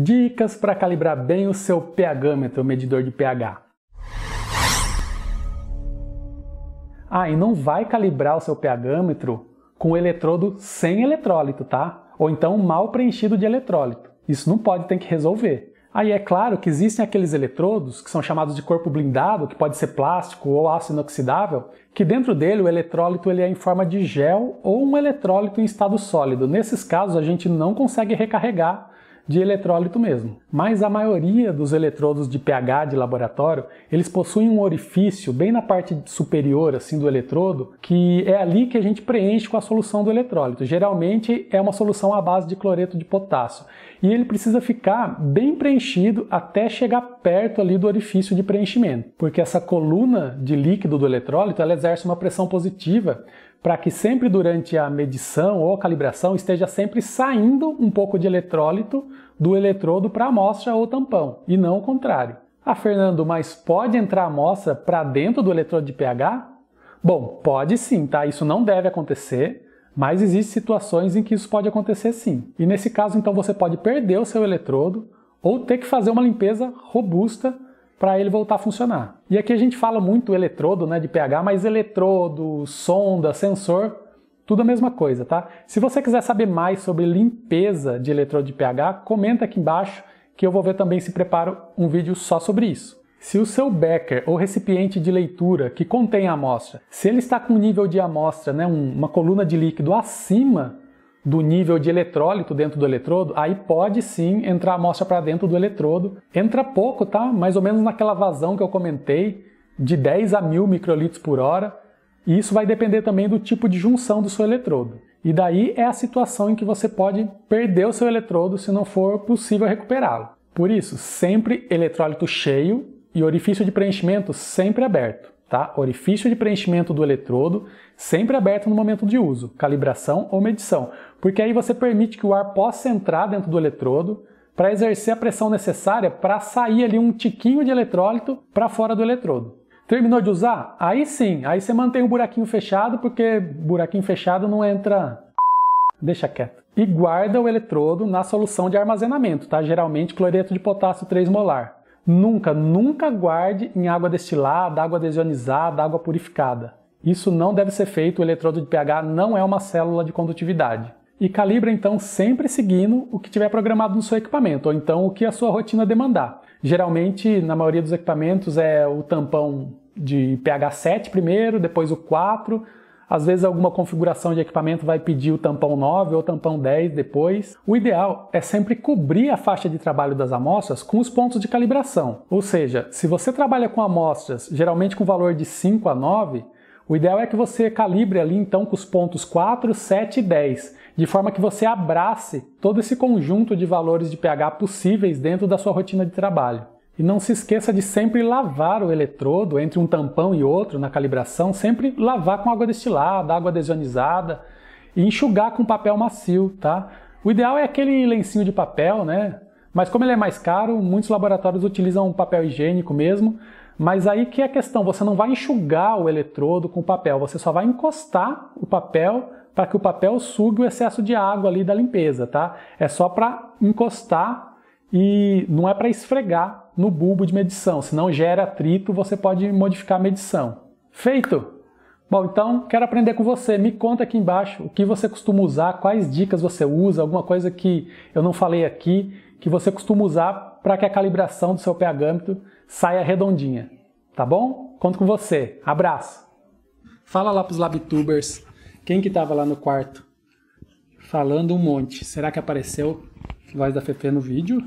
Dicas para calibrar bem o seu pHmetro, medidor de pH. Ah, e não vai calibrar o seu pHmetro com o eletrodo sem eletrólito, tá? Ou então mal preenchido de eletrólito. Isso não pode, tem que resolver. Aí é claro que existem aqueles eletrodos que são chamados de corpo blindado, que pode ser plástico ou aço inoxidável, que dentro dele o eletrólito ele é em forma de gel ou um eletrólito em estado sólido. Nesses casos a gente não consegue recarregar de eletrólito mesmo. Mas a maioria dos eletrodos de pH de laboratório, eles possuem um orifício bem na parte superior assim do eletrodo, que é ali que a gente preenche com a solução do eletrólito. Geralmente é uma solução à base de cloreto de potássio. E ele precisa ficar bem preenchido até chegar perto ali do orifício de preenchimento, porque essa coluna de líquido do eletrólito, ela exerce uma pressão positiva para que sempre durante a medição ou calibração esteja sempre saindo um pouco de eletrólito do eletrodo para a amostra ou tampão, e não o contrário. Ah, Fernando, mas pode entrar a amostra para dentro do eletrodo de pH? Bom, pode sim, tá? Isso não deve acontecer, mas existem situações em que isso pode acontecer sim. E nesse caso, então, você pode perder o seu eletrodo ou ter que fazer uma limpeza robusta para ele voltar a funcionar. E aqui a gente fala muito eletrodo, né, de pH, mas eletrodo, sonda, sensor, tudo a mesma coisa, tá? Se você quiser saber mais sobre limpeza de eletrodo de pH, comenta aqui embaixo que eu vou ver também se preparo um vídeo só sobre isso. Se o seu becker ou recipiente de leitura que contém a amostra, se ele está com um nível de amostra, né, uma coluna de líquido acima do nível de eletrólito dentro do eletrodo, aí pode sim entrar a amostra para dentro do eletrodo. Entra pouco, tá? Mais ou menos naquela vazão que eu comentei, de 10 a 1000 microlitros por hora. E isso vai depender também do tipo de junção do seu eletrodo. E daí é a situação em que você pode perder o seu eletrodo se não for possível recuperá-lo. Por isso, sempre eletrólito cheio e orifício de preenchimento sempre aberto tá? Orifício de preenchimento do eletrodo, sempre aberto no momento de uso, calibração ou medição, porque aí você permite que o ar possa entrar dentro do eletrodo para exercer a pressão necessária para sair ali um tiquinho de eletrólito para fora do eletrodo. Terminou de usar? Aí sim, aí você mantém o buraquinho fechado, porque buraquinho fechado não entra. Deixa quieto. E guarda o eletrodo na solução de armazenamento, tá? Geralmente cloreto de potássio 3 molar. Nunca, nunca guarde em água destilada, água desionizada, água purificada. Isso não deve ser feito, o eletrodo de pH não é uma célula de condutividade. E calibra então sempre seguindo o que tiver programado no seu equipamento, ou então o que a sua rotina demandar. Geralmente, na maioria dos equipamentos, é o tampão de pH 7 primeiro, depois o 4, às vezes alguma configuração de equipamento vai pedir o tampão 9 ou tampão 10 depois. O ideal é sempre cobrir a faixa de trabalho das amostras com os pontos de calibração. Ou seja, se você trabalha com amostras geralmente com valor de 5 a 9, o ideal é que você calibre ali então com os pontos 4, 7 e 10, de forma que você abrace todo esse conjunto de valores de pH possíveis dentro da sua rotina de trabalho. E não se esqueça de sempre lavar o eletrodo entre um tampão e outro na calibração, sempre lavar com água destilada, água desionizada e enxugar com papel macio, tá? O ideal é aquele lencinho de papel, né? Mas como ele é mais caro, muitos laboratórios utilizam papel higiênico mesmo. Mas aí que é a questão, você não vai enxugar o eletrodo com papel, você só vai encostar o papel para que o papel sugue o excesso de água ali da limpeza, tá? É só para encostar e não é para esfregar no bulbo de medição. Se não gera atrito, você pode modificar a medição. Feito! Bom, então quero aprender com você. Me conta aqui embaixo o que você costuma usar, quais dicas você usa, alguma coisa que eu não falei aqui, que você costuma usar para que a calibração do seu pH-âmbito saia redondinha. Tá bom? Conto com você. Abraço! Fala lá pros LabTubers. Quem que tava lá no quarto? Falando um monte. Será que apareceu voz da Fefe no vídeo?